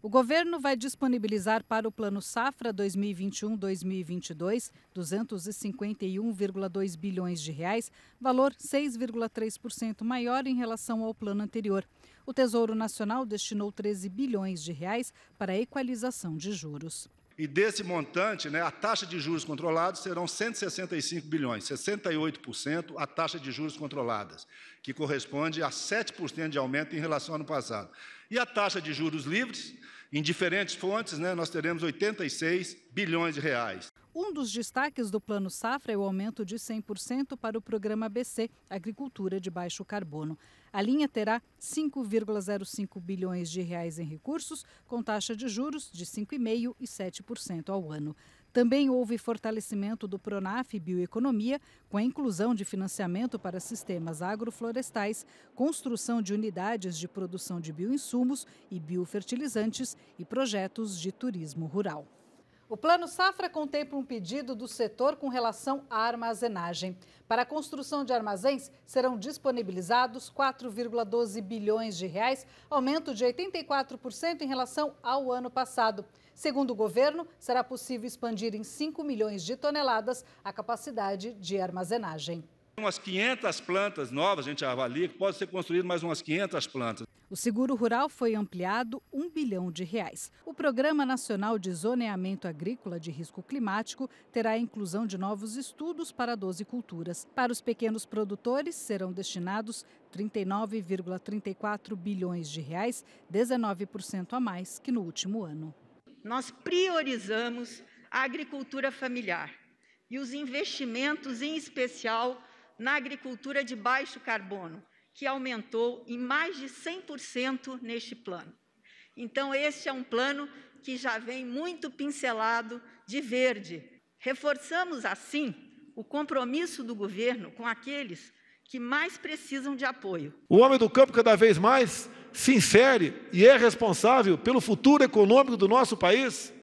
O governo vai disponibilizar para o Plano Safra 2021-2022 251,2 bilhões de reais, valor 6,3% maior em relação ao plano anterior. O Tesouro Nacional destinou 13 bilhões de reais para a equalização de juros e desse montante, né, a taxa de juros controlados serão 165 bilhões, 68% a taxa de juros controladas, que corresponde a 7% de aumento em relação ao ano passado. E a taxa de juros livres, em diferentes fontes, né, nós teremos 86 bilhões de reais. Um dos destaques do Plano Safra é o aumento de 100% para o programa BC Agricultura de Baixo Carbono. A linha terá 5,05 bilhões de reais em recursos, com taxa de juros de 5,5% e 7% ao ano. Também houve fortalecimento do Pronaf Bioeconomia, com a inclusão de financiamento para sistemas agroflorestais, construção de unidades de produção de bioinsumos e biofertilizantes e projetos de turismo rural. O Plano Safra contempla um pedido do setor com relação à armazenagem. Para a construção de armazéns, serão disponibilizados 4,12 bilhões de reais, aumento de 84% em relação ao ano passado. Segundo o governo, será possível expandir em 5 milhões de toneladas a capacidade de armazenagem. Umas 500 plantas novas, a gente avalia, que pode ser construído mais umas 500 plantas. O seguro rural foi ampliado 1 bilhão de reais. O Programa Nacional de Zoneamento Agrícola de Risco Climático terá a inclusão de novos estudos para 12 culturas. Para os pequenos produtores serão destinados 39,34 bilhões de reais, 19% a mais que no último ano. Nós priorizamos a agricultura familiar e os investimentos em especial na agricultura de baixo carbono que aumentou em mais de 100% neste plano. Então, este é um plano que já vem muito pincelado de verde. Reforçamos, assim, o compromisso do governo com aqueles que mais precisam de apoio. O homem do campo, cada vez mais, se insere e é responsável pelo futuro econômico do nosso país.